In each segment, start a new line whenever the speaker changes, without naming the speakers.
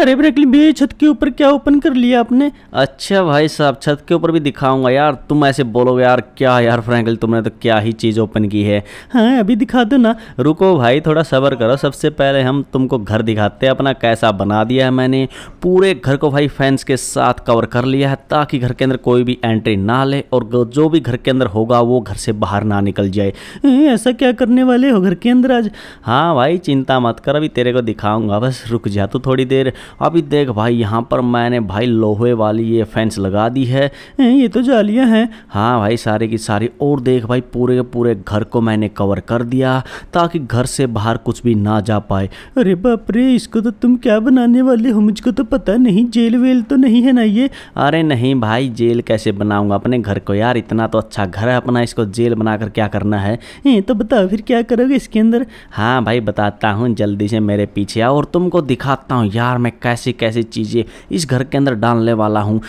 अरे ब्रेकली भैया छत के ऊपर क्या ओपन कर लिया आपने अच्छा भाई साहब छत के ऊपर भी दिखाऊंगा यार तुम ऐसे बोलोगे यार क्या यार फ्रैंकल तुमने तो क्या ही चीज़ ओपन की है हाँ अभी दिखा दो ना रुको भाई थोड़ा सबर करो सबसे पहले हम तुमको घर दिखाते हैं अपना कैसा बना दिया है मैंने पूरे घर को भाई फैंस के साथ कवर कर लिया है ताकि घर के अंदर कोई भी एंट्री ना ले और जो भी घर के अंदर होगा वो घर से बाहर ना निकल जाए हम्म, ऐसा क्या करने वाले हो घर के अंदर आज हाँ भाई चिंता मत कर अभी तेरे को दिखाऊंगा बस रुक जा तो थोड़ी देर अभी देख भाई यहाँ पर मैंने भाई लोहे वाली ये फेंस लगा दी है ये तो जालियाँ हैं हाँ भाई सारे की सारी और देख भाई पूरे पूरे घर को मैंने कवर कर दिया ताकि घर से बाहर कुछ भी ना जा पाए अरे बाप रे इसको तो तुम क्या बनाने वाले हो मुझको तो पता नहीं जेल वेल तो नहीं है ना ये अरे नहीं भाई जेल कैसे बनाऊंगा अपने घर को यार इतना तो अच्छा घर है अपना इसको जेल बनाकर क्या करना है ए, तो बताओ फिर क्या करोगे इसके अंदर हाँ भाई बताता हूँ जल्दी से मेरे पीछे आओ और तुमको दिखाता हूँ यार मैं कैसी कैसी चीज़ें इस घर के अंदर डालने वाला हूँ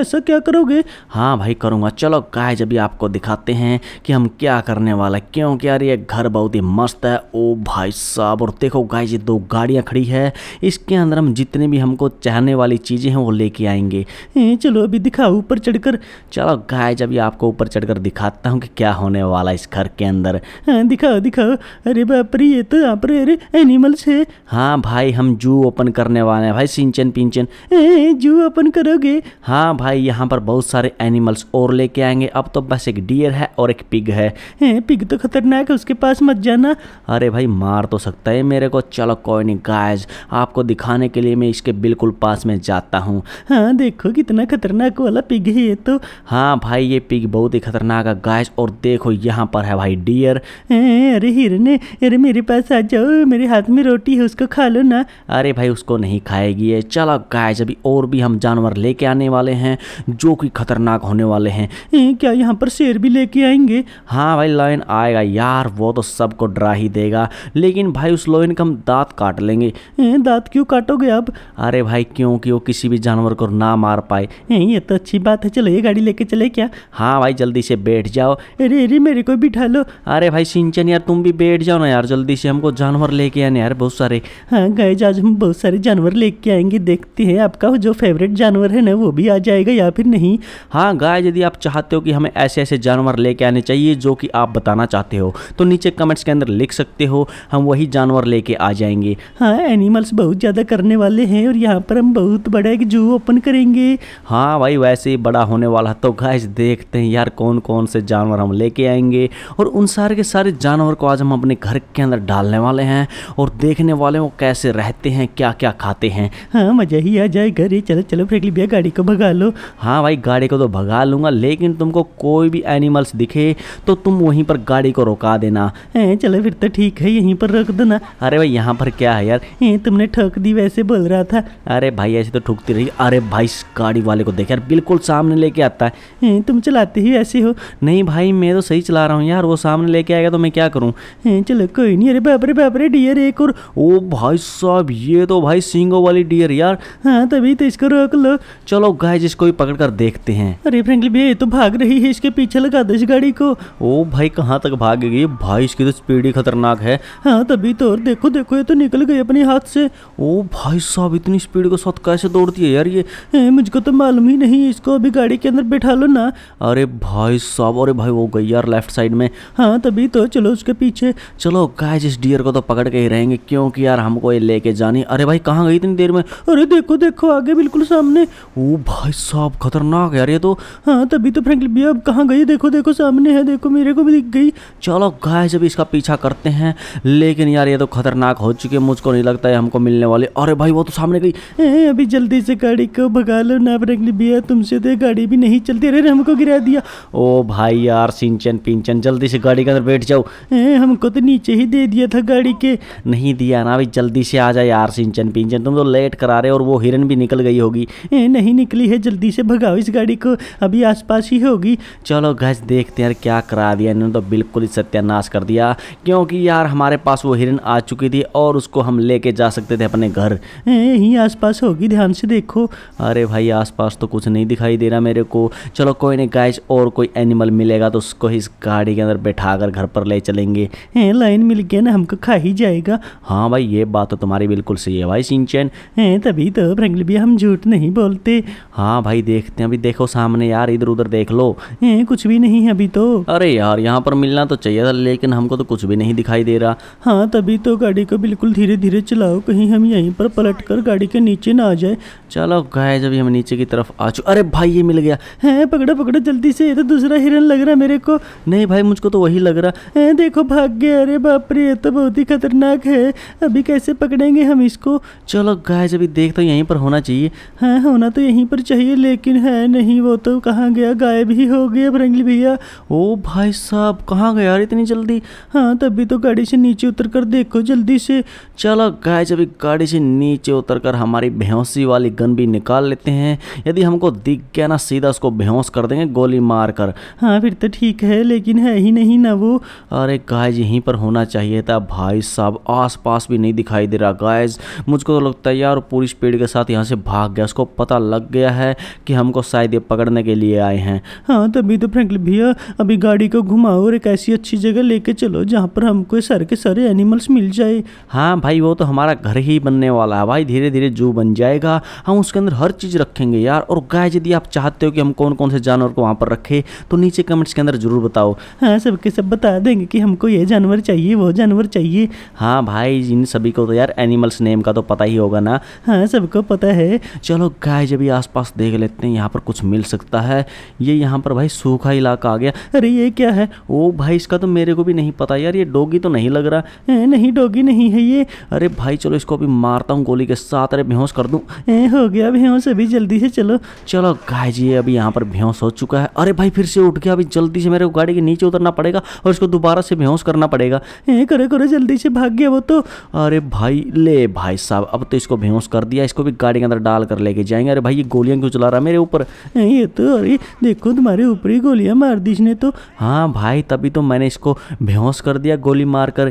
ऐसा क्या करोगे हाँ भाई करूँगा चलो गाय जब आपको दिखाते हैं कि हम क्या करने वाला है क्योंकि यार ये घर बहुत ही मस्त है ओ भाई साहब और देखो गाय ये दो गाड़ियाँ खड़ी है इसके अंदर हम जितने भी हमको चाहने वाली चीज़ें हैं वो लेके आएंगे चलो अभी दिखाओ ऊपर चढ़कर चलो गाय जब ये आपको ऊपर चढ़कर दिखाता हूँ कि क्या होने वाला इस घर के अंदर दिखाओ दिखाओ अरे बापरी ये तो यहाँ पर अरे एनिमल्स है हाँ भाई हम जू ओपन करने वाले है भाई सिंचन पिंचन जू अपन करोगे हाँ भाई यहाँ पर बहुत सारे एनिमल्स और लेके आएंगे अब तो बस एक डियर है और एक पिग है ए, पिग तो खतरनाक है उसके पास मत जाना अरे भाई मार तो सकता है मेरे को चलो कोई नहीं गायज आपको दिखाने के लिए मैं इसके बिल्कुल पास में जाता हूँ हाँ देखो कितना खतरनाक वाला पिग है ये तो हाँ भाई ये पिग बहुत ही खतरनाक है गायज और देखो यहाँ पर है भाई डियर अरे हिरने अरे मेरे पास आ जाओ मेरे हाथ में रोटी है उसको खा लो ना अरे भाई उसको नहीं खा खाएगी है चलो गाय अभी और भी हम जानवर लेके आने वाले हैं जो कि खतरनाक होने वाले हैं ए, क्या यहाँ पर शेर भी लेके आएंगे हाँ भाई लाइन आएगा यार वो तो सबको डरा ही देगा लेकिन भाई उस लोइन का हम दांत काट लेंगे दांत क्यों काटोगे अब अरे भाई क्योंकि वो किसी भी जानवर को ना मार पाए ए, ये तो अच्छी बात है चलो ये गाड़ी लेके चले क्या हाँ भाई जल्दी से बैठ जाओ अरे अरे मेरे को बिठा लो अरे भाई सिंचन यार तुम भी बैठ जाओ ना यार जल्दी से हमको जानवर लेके आने यार बहुत सारे हाँ गए आज हम बहुत सारे जानवर ले लेके आएंगे देखते हैं आपका जो फेवरेट जानवर है ना वो भी आ जाएगा या फिर नहीं हाँ गाय यदि आप चाहते हो कि हमें ऐसे ऐसे जानवर लेके आने चाहिए जो कि आप बताना चाहते हो तो नीचे कमेंट्स के अंदर लिख सकते हो हम वही जानवर लेके आ जाएंगे हाँ एनिमल्स बहुत ज़्यादा करने वाले हैं और यहाँ पर हम बहुत बड़ा एक जू ओपन करेंगे हाँ भाई वैसे ही बड़ा होने वाला तो गाय देखते हैं यार कौन कौन से जानवर हम लेके आएंगे और उन सारे के सारे जानवर को आज हम अपने घर के अंदर डालने वाले हैं और देखने वाले वो कैसे रहते हैं क्या क्या खाते जाते हैं हाँ मज़ा ही आ जाए घर ही चलो चलो फ्रेंकली भैया गाड़ी को भगा लो हाँ भाई गाड़ी को तो भगा लूँगा लेकिन तुमको कोई भी एनिमल्स दिखे तो तुम वहीं पर गाड़ी को रोका देना है चलो फिर तो ठीक है यहीं पर रख देना अरे भाई यहाँ पर क्या है यार ए, तुमने ठोक दी वैसे बोल रहा था अरे भाई ऐसे तो ठोकती रही अरे भाई इस गाड़ी वाले को देख यार बिल्कुल सामने लेके आता है ए, तुम चलाते ही वैसे हो नहीं भाई मैं तो सही चला रहा हूँ यार वो सामने लेके आएगा तो मैं क्या करूँ चलो कोई नहीं अरे बापरे बापरे डियर एक और ओ भाई साहब ये तो भाई सिंह रेनबो वाली डियर यार हाँ तभी तो इसको रोक लो चलो गाय जिसको भी पकड़ कर देखते हैं अरे फ्रेंकली भैया ये तो भाग रही है इसके पीछे लगा दो इस गाड़ी को ओ भाई कहाँ तक भागेगी भाई इसकी तो स्पीड ही खतरनाक है हाँ तभी तो और देखो देखो ये तो निकल गई अपने हाथ से ओ भाई साहब इतनी स्पीड को साथ कैसे दौड़ती है यार ये मुझको तो मालूम ही नहीं इसको अभी गाड़ी के अंदर बैठा लो ना अरे भाई साहब अरे भाई वो गई यार लेफ्ट साइड में हाँ तभी तो चलो उसके पीछे चलो गाय जिस डियर को तो पकड़ के ही रहेंगे क्योंकि यार हमको ये लेके जानी अरे भाई कहाँ गई इतनी देर में अरे देखो देखो आगे बिल्कुल सामने ओ भाई साहब खतरनाक यार ये तो हाँ तभी तो फ्रेंकली भैया अब कहाँ गई देखो देखो सामने है देखो मेरे को भी दिख गई चलो गाय जब इसका पीछा करते हैं लेकिन यार ये तो खतरनाक हो चुकी है मुझको नहीं लगता है हमको मिलने वाले अरे भाई वो तो सामने गई अभी जल्दी से गाड़ी को भगा लो ना फ्रेंकली भैया तुमसे तो गाड़ी भी नहीं चलती अरे हमको गिरा दिया ओ भाई यार सिंचन पिंचन जल्दी से गाड़ी के अंदर बैठ जाओ हमको तो नीचे ही दे दिया था गाड़ी के नहीं दिया ना अभी जल्दी से आ जाए यार सिंचन पिंचन तुम तो लेट करा रहे और वो हिरन भी निकल गई होगी ए, नहीं निकली है जल्दी से भगाओ इस गाड़ी को अभी आसपास ही होगी चलो गज देखते हैं क्या करा दिया इन्होंने तो बिल्कुल ही सत्यानाश कर दिया क्योंकि यार हमारे पास वो हिरन आ चुकी थी और उसको हम लेके जा सकते थे अपने घर यहीं आसपास होगी ध्यान से देखो अरे भाई आसपास तो कुछ नहीं दिखाई दे रहा मेरे को चलो कोई नहीं गाइस और कोई एनिमल मिलेगा तो उसको इस गाड़ी के अंदर बैठा कर घर पर ले चलेंगे लाइन मिल गया ना हमको खा ही जाएगा हाँ भाई ये बात तो तुम्हारी बिल्कुल सही है भाई सिंचन फ्रैंकलिन हैं तभी तो फ्रैंकलिन भैया हम झूठ नहीं बोलते हाँ भाई देखते हैं अभी देखो सामने यार इधर उधर देख लो हैं कुछ भी नहीं है अभी तो अरे यार यहाँ पर मिलना तो चाहिए था लेकिन हमको तो कुछ भी नहीं दिखाई दे रहा हाँ तभी तो गाड़ी को बिल्कुल धीरे धीरे चलाओ कहीं हम यहीं पर पलट कर गाड़ी के नीचे ना आ जाए चलो गाय जब हम नीचे की तरफ आ चुके अरे भाई ये मिल गया है पकड़ो पकड़ो जल्दी से ये तो दूसरा हिरन लग रहा मेरे को नहीं भाई मुझको तो वही लग रहा है देखो भाग गया अरे बाप रे ये तो बहुत ही खतरनाक है अभी कैसे पकड़ेंगे हम इसको चलो गाय अभी देख तो यहीं पर होना चाहिए हाँ होना तो यहीं पर चाहिए लेकिन है नहीं वो तो कहाँ गया गायब ही हो गया फ्रेंकली भैया ओ भाई साहब कहाँ गया यार इतनी जल्दी हाँ तभी तो गाड़ी से नीचे उतर कर देखो जल्दी से चलो गाय अभी गाड़ी से नीचे उतर कर हमारी भैंसी वाली गन भी निकाल लेते हैं यदि हमको दिख गया ना सीधा उसको भैंस कर देंगे गोली मार कर हाँ फिर तो ठीक है लेकिन है ही नहीं ना वो अरे गाय यहीं पर होना चाहिए था भाई साहब आस पास भी नहीं दिखाई दे रहा गाय मुझको तो लगता तैयार और पूरी स्पीड के साथ यहाँ से भाग गया उसको पता लग गया है कि हमको शायद ये पकड़ने के लिए आए हैं हाँ तभी तो फ्रेंकली भैया अभी गाड़ी को घुमाओ और एक ऐसी अच्छी जगह लेके चलो जहाँ पर हमको सर के सारे एनिमल्स मिल जाए हाँ भाई वो तो हमारा घर ही बनने वाला है भाई धीरे धीरे जू बन जाएगा हम उसके अंदर हर चीज़ रखेंगे यार और गाय यदि आप चाहते हो कि हम कौन कौन से जानवर को वहाँ पर रखें तो नीचे कमेंट्स के अंदर ज़रूर बताओ हाँ सबके सब बता देंगे कि हमको ये जानवर चाहिए वो जानवर चाहिए हाँ भाई इन सभी को तो यार एनिमल्स नेम का तो पता ही होगा बना हाँ सबको पता है चलो गाय जब ये आसपास देख लेते हैं यहाँ पर कुछ मिल सकता है ये यहाँ पर भाई सूखा इलाका आ गया अरे ये क्या है ओ भाई इसका तो मेरे को भी नहीं पता यार ये डोगी तो नहीं लग रहा है नहीं डोगी नहीं है ये अरे भाई चलो इसको अभी मारता हूँ गोली के साथ अरे बेहोश कर दूँ हो गया बेहोश अभी जल्दी से चलो चलो गाय जी अभी यहाँ पर बेहोश हो चुका है अरे भाई फिर से उठ गया अभी जल्दी से मेरे को गाड़ी के नीचे उतरना पड़ेगा और इसको दोबारा से बेहोश करना पड़ेगा करे करे जल्दी से भाग गया वो तो अरे भाई ले भाई साहब अब तो तो इसको बेहोश कर दिया इसको भी गाड़ी के अंदर डाल कर लेके जाएंगे अरे भाई ये गोलियां क्यों चला रहा है मेरे ऊपर ये तो अरे देखो तुम्हारे ऊपर ही गोलियां मार दी इसने तो हाँ भाई तभी तो मैंने इसको बेहोश कर दिया गोली मार कर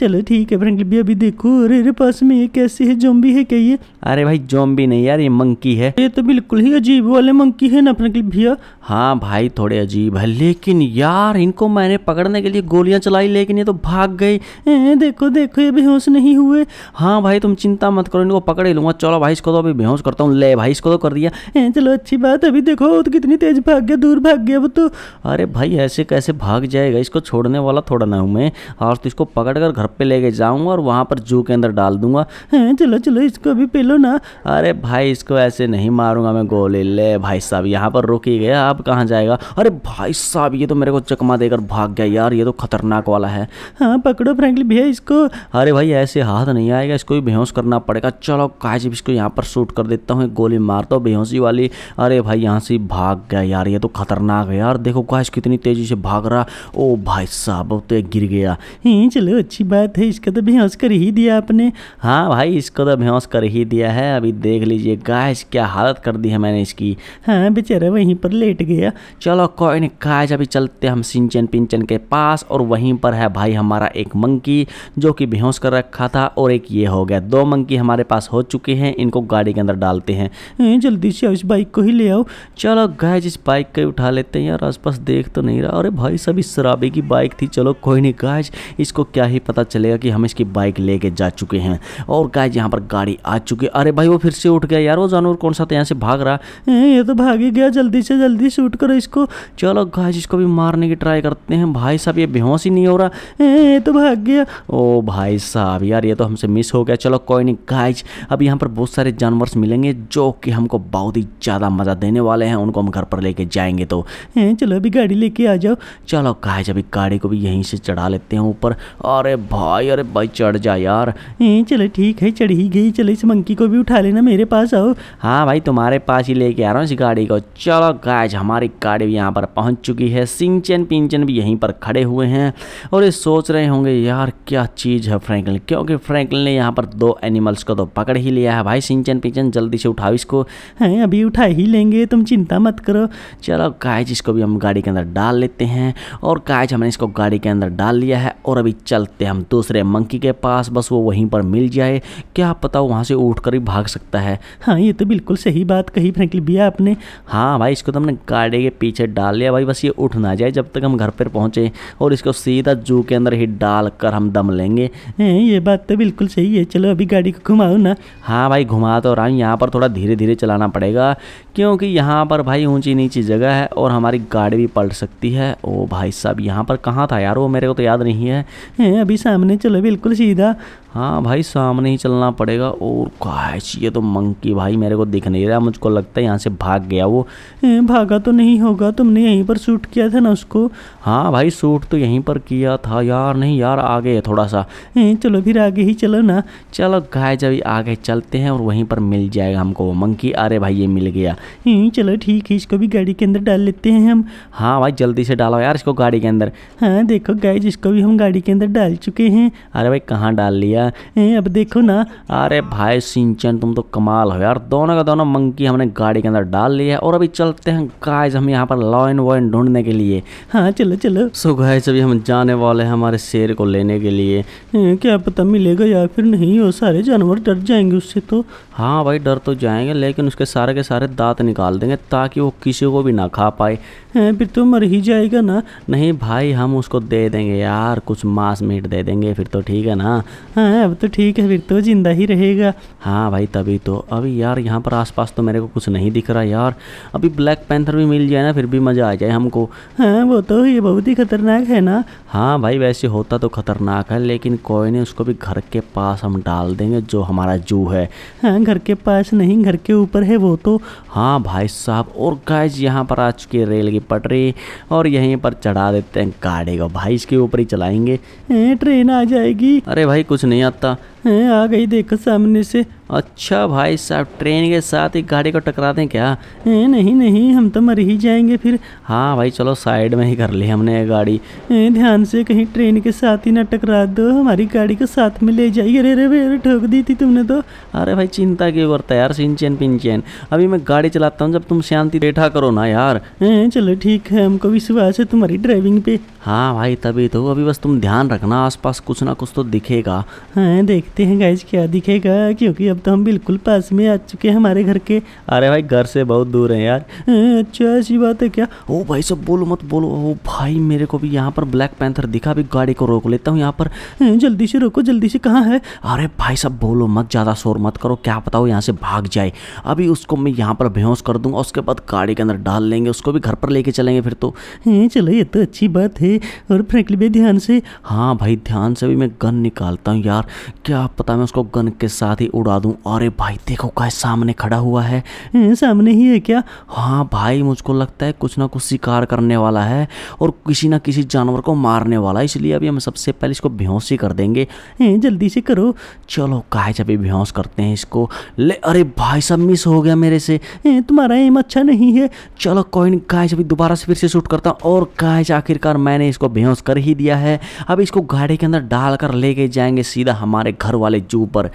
चलो ठीक है फ्रेंकली भी अभी देखो अरे अरे पास में ये कैसे है जोम्बी है क्या ये अरे भाई जोम्बी नहीं यार ये मंकी है ये तो बिल्कुल ही अजीब वाले मंकी है ना फ्रेंकली भैया हाँ भाई थोड़े अजीब है लेकिन यार इनको मैंने पकड़ने के लिए गोलियां चलाई लेकिन ये तो भाग गई देखो देखो ये बेहोश नहीं हुए हाँ भाई तुम चिंता मत करो तो इनको पकड़ ही लूँगा चलो भाई इसको तो अभी बेहोश करता हूँ ले भाई इसको तो कर दिया ए चलो अच्छी बात अभी देखो तो कितनी तेज भाग गया दूर भाग गया वो तो अरे भाई ऐसे कैसे भाग जाएगा इसको छोड़ने वाला थोड़ा ना हूँ मैं और तो इसको पकड़ कर घर पर लेके जाऊँगा और वहाँ पर जू के अंदर डाल दूंगा ए चलो चलो इसको अभी पी लो ना अरे भाई इसको ऐसे नहीं मारूंगा मैं गोली ले भाई साहब यहाँ पर रुकी गया आप कहाँ जाएगा अरे भाई साहब ये तो मेरे को चकमा देकर भाग गया यार ये तो खतरनाक वाला है हाँ पकड़ो फ्रेंकली भैया इसको अरे भाई ऐसे हाथ नहीं आएगा इसको भी बेहोश करना पड़ेगा था चलो काजिब इसको यहाँ पर शूट कर देता हूँ गोली मार दो बेहोशी वाली अरे भाई यहाँ से भाग गया यार ये तो खतरनाक है यार देखो काश कितनी तेज़ी से भाग रहा ओ भाई साहब तो एक गिर गया ही चलो अच्छी बात है इसका तो बेहोश कर ही दिया आपने हाँ भाई इसको तो बेहोश कर ही दिया है अभी देख लीजिए गाइस क्या हालत कर दी है मैंने इसकी हाँ बेचारा वहीं पर लेट गया चलो कोई नहीं गाइस अभी चलते हम सिंचन पिंचन के पास और वहीं पर है भाई हमारा एक मंकी जो कि बेहोश कर रखा था और एक ये हो गया दो मंकी हमारे हमारे पास हो चुके हैं इनको गाड़ी के अंदर डालते हैं जल्दी से इस बाइक को ही ले आओ चलो गाय इस बाइक को उठा लेते हैं यार आसपास देख तो नहीं रहा अरे भाई सभी इस शराबे की बाइक थी चलो कोई नहीं गाय इसको क्या ही पता चलेगा कि हम इसकी बाइक लेके जा चुके हैं और गाय यहाँ पर गाड़ी आ चुकी अरे भाई वो फिर से उठ गया यार वो जानवर कौन सा था यहाँ से भाग रहा ये तो भाग ही गया जल्दी से जल्दी शूट करो इसको चलो गाय इसको भी मारने की ट्राई करते हैं भाई साहब ये बेहोश ही नहीं हो रहा ये तो भाग गया ओ भाई साहब यार ये तो हमसे मिस हो गया चलो कोई नहीं गाय गाइज अब यहाँ पर बहुत सारे जानवर्स मिलेंगे जो कि हमको बहुत ही ज़्यादा मज़ा देने वाले हैं उनको हम घर पर लेके जाएंगे तो चलो अभी गाड़ी लेके आ जाओ चलो गाइज अभी गाड़ी को भी यहीं से चढ़ा लेते हैं ऊपर अरे भाई अरे भाई चढ़ जा यार चलो ठीक है चढ़ ही गई चलो इस मंकी को भी उठा लेना मेरे पास आओ हाँ भाई तुम्हारे पास ही लेके आ रहा हूँ इस गाड़ी को चलो गाइज हमारी गाड़ी भी यहाँ पर पहुँच चुकी है सिंचन पिंचन भी यहीं पर खड़े हुए हैं और ये सोच रहे होंगे यार क्या चीज़ है फ्रैंकलिन क्योंकि फ्रैंकलिन ने यहाँ पर दो एनिमल्स को तो पकड़ ही लिया है भाई सिंचन पिंचन जल्दी से उठाओ इसको हैं अभी उठा ही लेंगे तुम चिंता मत करो चलो कायज इसको भी हम गाड़ी के अंदर डाल लेते हैं और कायज हमने इसको गाड़ी के अंदर डाल लिया है और अभी चलते हम दूसरे मंकी के पास बस वो वहीं पर मिल जाए क्या पता वहाँ से उठ कर ही भाग सकता है हाँ ये तो बिल्कुल सही बात कही फ्रेंकली भैया आपने हाँ भाई इसको तो हमने गाड़ी के पीछे डाल लिया भाई बस ये उठ ना जाए जब तक हम घर पर पहुँचे और इसको सीधा जू के अंदर ही डाल कर हम दम लेंगे ये बात तो बिल्कुल सही है चलो अभी गाड़ी को घुमा हूँ ना हाँ भाई घुमा तो रहा हूँ यहाँ पर थोड़ा धीरे धीरे चलाना पड़ेगा क्योंकि यहाँ पर भाई ऊंची नीची जगह है और हमारी गाड़ी भी पलट सकती है ओ भाई साहब यहाँ पर कहाँ था यार वो मेरे को तो याद नहीं है अभी सामने चलो बिल्कुल सीधा हाँ भाई सामने ही चलना पड़ेगा और काश ये तो मंकी भाई मेरे को दिख नहीं रहा मुझको लगता है यहाँ से भाग गया वो ए, भागा तो नहीं होगा तुमने यहीं पर शूट किया था ना उसको हाँ भाई शूट तो यहीं पर किया था यार नहीं यार आगे है थोड़ा सा ए, चलो फिर आगे ही चलो ना चलो गाय जब आगे चलते हैं और वहीं पर मिल जाएगा हमको वो मंकी अरे भाई ये मिल गया चलो ठीक है इसको भी गाड़ी के अंदर डाल लेते हैं हम हाँ भाई जल्दी से डालो यार इसको गाड़ी के अंदर हाँ देखो गाय जिसको भी हम गाड़ी के अंदर डाल चुके हैं अरे भाई कहाँ डाल लिया भैया ए, अब देखो ना अरे भाई सिंचन तुम तो कमाल हो यार दोनों का दोनों मंकी हमने गाड़ी के अंदर डाल लिया है और अभी चलते हैं गाइस हम यहाँ पर लॉइन वॉइन ढूंढने के लिए हाँ चलो चलो सो गाइस अभी हम जाने वाले हैं हमारे शेर को लेने के लिए क्या पता मिलेगा या फिर नहीं वो सारे जानवर डर जाएंगे उससे तो हाँ भाई डर तो जाएंगे लेकिन उसके सारे के सारे दांत निकाल देंगे ताकि वो किसी को भी ना खा पाए फिर तो मर ही जाएगा ना नहीं भाई हम उसको दे देंगे यार कुछ मांस मीट दे देंगे फिर तो ठीक है ना हाँ, है अब तो ठीक है फिर तो जिंदा ही रहेगा हाँ भाई तभी तो अभी यार यहाँ पर आसपास तो मेरे को कुछ नहीं दिख रहा यार अभी ब्लैक पैंथर भी मिल जाए ना फिर भी मज़ा आ जाए हमको हाँ वो तो ये बहुत ही खतरनाक है ना हाँ भाई वैसे होता तो खतरनाक है लेकिन कोई नहीं उसको भी घर के पास हम डाल देंगे जो हमारा जू है हाँ घर के पास नहीं घर के ऊपर है वो तो हाँ भाई साहब और गाइज यहाँ पर आ चुकी रेल की पटरी और यहीं पर चढ़ा देते हैं गाड़ी को भाई इसके ऊपर ही चलाएंगे ट्रेन आ जाएगी अरे भाई कुछ नहीं नहीं आता आ गई देखो सामने से अच्छा भाई साहब ट्रेन के साथ एक गाड़ी को टकरा दें क्या ए, नहीं नहीं हम तो मर ही जाएंगे फिर हाँ भाई चलो साइड में ही कर ली हमने ये गाड़ी ए, ध्यान से कहीं ट्रेन के साथ ही ना टकरा दो हमारी गाड़ी को साथ में ले जाइए अरे रे अरे ठोक दी थी तुमने तो अरे भाई चिंता क्यों करता यार सिंचन पिंचन अभी मैं गाड़ी चलाता हूँ जब तुम शांति बैठा करो ना यार ए, चलो ठीक है हमको विश्वास है तुम्हारी ड्राइविंग पे हाँ भाई तभी तो अभी बस तुम ध्यान रखना आसपास कुछ ना कुछ तो दिखेगा हाँ देखते हैं गाइज क्या दिखेगा क्योंकि अब तो हम बिल्कुल पास में आ चुके हैं हमारे घर के अरे भाई घर से बहुत दूर है यार अच्छा ऐसी बात है क्या ओ भाई सब बोलो मत बोलो ओ भाई मेरे को भी यहाँ पर ब्लैक पैंथर दिखा भी गाड़ी को रोक लेता हूँ यहाँ पर जल्दी से रोको जल्दी से कहाँ है अरे भाई सब बोलो मत ज़्यादा शोर मत करो क्या पता हो यहाँ से भाग जाए अभी उसको मैं यहाँ पर बेहोश कर दूंगा उसके बाद गाड़ी के अंदर डाल लेंगे उसको भी घर पर लेके चलेंगे फिर तो चलो ये तो अच्छी बात है और फ्रेंकली भाई ध्यान से हाँ भाई ध्यान से भी मैं गन निकालता हूँ यार क्या पता मैं उसको गन के साथ ही उड़ा दूँ हूँ अरे भाई देखो का सामने खड़ा हुआ है सामने ही है क्या हाँ भाई मुझको लगता है कुछ ना कुछ शिकार करने वाला है और किसी ना किसी जानवर को मारने वाला इसलिए अभी हम सबसे पहले इसको बेहोशी कर देंगे जल्दी से करो चलो कायज जब बेहोश करते हैं इसको ले अरे भाई सब मिस हो गया मेरे से तुम्हारा एम अच्छा नहीं है चलो कोई कायज जब दोबारा से फिर से शूट करता हूँ और कायज आखिरकार मैंने इसको बेहोश कर ही दिया है अब इसको गाड़ी के अंदर डालकर ले गए जाएंगे सीधा हमारे घर वाले जू पर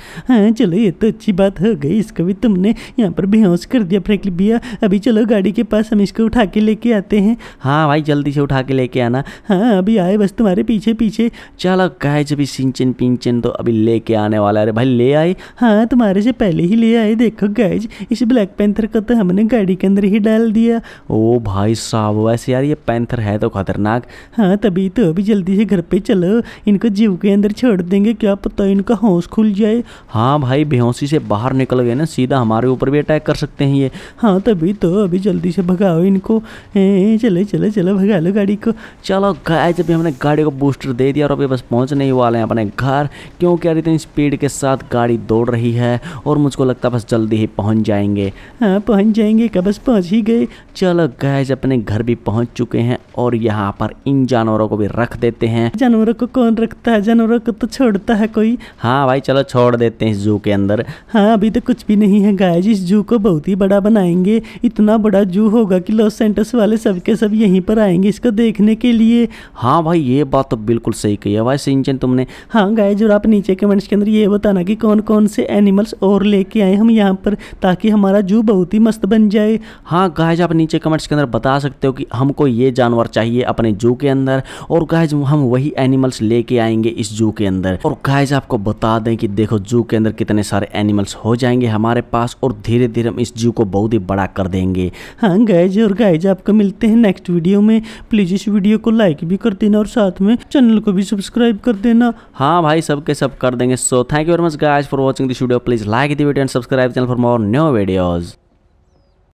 चलो ये तो अच्छी बात हो गई इसको भी तुमने यहाँ पर बेहोस कर दिया फ्रैंकली भैया अभी चलो गाड़ी के पास हम इसको उठा के लेके आते हैं हाँ भाई जल्दी से उठा के लेके आना हाँ अभी आए बस तुम्हारे पीछे पीछे चलो गाय जब सिंचन पिंचन तो अभी लेके आने वाला अरे भाई ले आए हाँ तुम्हारे से पहले ही ले आए देखो गाइज इस ब्लैक पैंथर को तो हमने गाड़ी के अंदर ही डाल दिया ओ भाई साहब वैसे यार ये पैंथर है तो खतरनाक हाँ तभी तो अभी जल्दी से घर पे चलो इनको जीव के अंदर छोड़ देंगे क्या पता इनका होश खुल जाए हाँ भाई बेहोश हौसी से बाहर निकल गए ना सीधा हमारे ऊपर भी अटैक कर सकते हैं ये हाँ तभी तो अभी जल्दी से भगाओ इनको ए, चले चलो चलो भगा लो गाड़ी को चलो गाय जब हमने गाड़ी को बूस्टर दे दिया और अभी बस पहुँचने ही वाले हैं अपने घर क्योंकि यार इतनी स्पीड के साथ गाड़ी दौड़ रही है और मुझको लगता है बस जल्दी ही पहुँच जाएंगे हाँ पहुँच जाएंगे कब बस पहुँच ही गए चलो गैज अपने घर भी पहुँच चुके हैं और यहाँ पर इन जानवरों को भी रख देते हैं जानवरों को कौन रखता है जानवरों को तो छोड़ता है कोई हाँ भाई चलो छोड़ देते हैं जू के अंदर अंदर हाँ अभी तो कुछ भी नहीं है गाइज इस जू को बहुत ही बड़ा बनाएंगे इतना बड़ा जू होगा कि लॉस सेंटर्स वाले सब के सब यहीं पर आएंगे इसको देखने के लिए हाँ भाई ये बात तो बिल्कुल सही कही है भाई सिंचन तुमने हाँ गाइज और आप नीचे कमेंट्स के अंदर ये बताना कि कौन कौन से एनिमल्स और लेके आए हम यहाँ पर ताकि हमारा जू बहुत ही मस्त बन जाए हाँ गाइज आप नीचे कमेंट्स के अंदर बता सकते हो कि हमको ये जानवर चाहिए अपने जू के अंदर और गाइज हम वही एनिमल्स लेके आएंगे इस जू के अंदर और गाइज आपको बता दें कि देखो जू के अंदर कितने सारे सारे एनिमल्स हो जाएंगे हमारे पास और धीरे धीरे हम इस जीव को बहुत ही बड़ा कर देंगे हाँ गाय और गाय आपको मिलते हैं नेक्स्ट वीडियो में प्लीज़ इस वीडियो को लाइक भी कर देना और साथ में चैनल को भी सब्सक्राइब कर देना हाँ भाई सबके सब कर देंगे so thank you very much guys for watching this video please like the video and subscribe channel for more new videos